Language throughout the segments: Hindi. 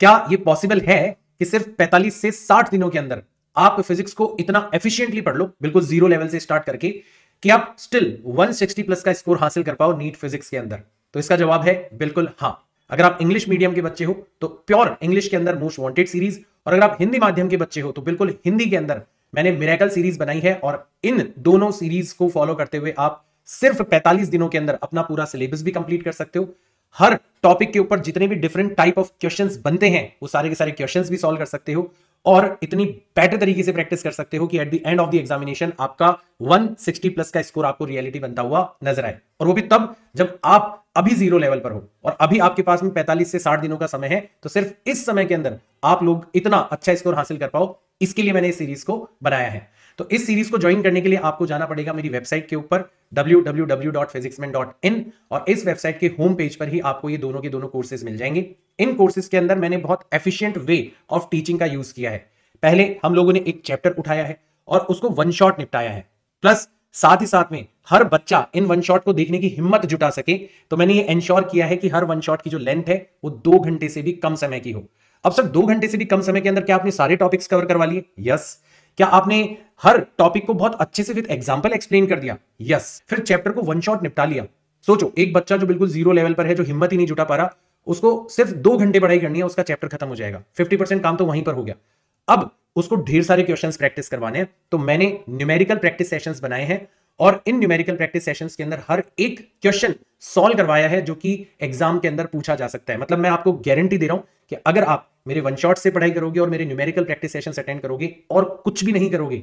क्या ये पॉसिबल है कि सिर्फ 45 से 60 दिनों के अंदर आप फिजिक्स को इतना एफिशिएंटली पढ़ लो बिल्कुल जीरो लेवल से स्टार्ट करके कि आप स्टिल 160 प्लस का स्कोर हासिल कर पाओ नीट फिजिक्स के अंदर तो इसका जवाब है बिल्कुल हाँ अगर आप इंग्लिश मीडियम के बच्चे हो तो प्योर इंग्लिश के अंदर मोस्ट वांटेड सीरीज और अगर आप हिंदी माध्यम के बच्चे हो तो बिल्कुल हिंदी के अंदर मैंने मिराकल सीरीज बनाई है और इन दोनों सीरीज को फॉलो करते हुए आप सिर्फ 45 दिनों के अंदर अपना पूरा सिलेबस भी कंप्लीट कर सकते हो हर टॉपिक के ऊपर जितने भी डिफरेंट टाइप ऑफ क्वेश्चंस बनते हैं वो सारे के सारे क्वेश्चंस भी सॉल्व कर सकते हो और इतनी बेटर तरीके से प्रैक्टिस कर सकते हो कि at the end of the examination आपका 160 प्लस का स्कोर आपको रियलिटी बनता हुआ नजर आए और वो भी तब जब आप अभी जीरो लेवल पर हो और अभी आपके पास में 45 से 60 दिनों का समय है तो सिर्फ इस समय के अंदर आप लोग इतना अच्छा स्कोर हासिल कर पाओ इसके लिए मैंने इस सीरीज को बनाया है तो इस सीरीज को ज्वाइन करने के लिए आपको जाना पड़ेगा मेरी वेबसाइट के ऊपर www.physicsman.in और इस वेबसाइट के होम पेज पर ही आपको ये दोनों के दोनों कोर्सेज मिल जाएंगे इन कोर्सेज के अंदर मैंने बहुत एफिशिएंट वे ऑफ टीचिंग का यूज किया है पहले हम लोगों ने एक चैप्टर उठाया है और उसको वन शॉट निपटाया है प्लस साथ ही साथ में हर बच्चा इन वन शॉट को देखने की हिम्मत जुटा सके तो मैंने ये इंश्योर किया है कि हर वन शॉट की जो लेंथ है वो दो घंटे से भी कम समय की हो अब सर दो घंटे से भी कम समय के अंदर क्या आपने सारे टॉपिक्स कवर करवा लिए यस क्या आपने हर टॉपिक को बहुत अच्छे से विद एग्जाम्पल एक्सप्लेन कर दिया यस फिर चैप्टर को वन शॉट निपटा लिया सोचो एक बच्चा जो बिल्कुल जीरो लेवल पर है जो हिम्मत ही नहीं जुटा पा रहा उसको सिर्फ दो घंटे पढ़ाई करनी है उसका चैप्टर खत्म हो जाएगा फिफ्टी परसेंट काम तो वहीं पर हो गया अब उसको ढेर सारे क्वेश्चंस प्रैक्टिस करवाने हैं तो मैंने न्यूमेरिकल प्रैक्टिस सेशंस बनाए हैं और इन न्यूमेरिकल प्रैक्टिस सेशंस के अंदर हर एक क्वेश्चन सॉल्व करवाया है जो कि एग्जाम के अंदर पूछा जा सकता है मतलब मैं आपको गारंटी दे रहा हूं कि अगर आप मेरे वन शॉट से पढ़ाई करोगे और मेरे न्यूमेरिकल प्रैक्टिस सेशन अटेंड करोगे और कुछ भी नहीं करोगे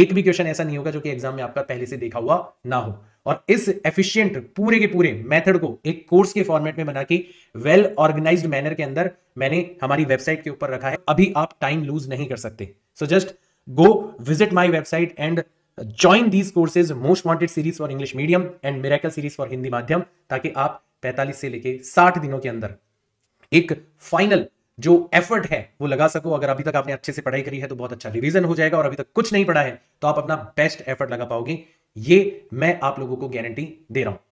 एक भी क्वेश्चन ऐसा नहीं होगा जो कि एग्जाम में आपका पहले से देखा हुआ ना हो और इस एफिशिएंट पूरे के पूरे मेथड को एक कोर्स के फॉर्मेट में बना के वेल ऑर्गेनाइज्ड मैनर के अंदर मैंने हमारी वेबसाइट के ऊपर रखा है अभी आप टाइम लूज नहीं कर सकते so just go visit my website and join these courses most wanted series for English medium and miracle series for Hindi माध्यम ताकि आप 45 से लेके 60 दिनों के अंदर एक फाइनल जो एफर्ट है वो लगा सको अगर अभी तक आपने अच्छे से पढ़ाई करी है तो बहुत अच्छा रिविजन हो जाएगा और अभी तक कुछ नहीं पढ़ा है तो आप अपना बेस्ट एफर्ट लगा पाओगे ये मैं आप लोगों को गारंटी दे रहा हूं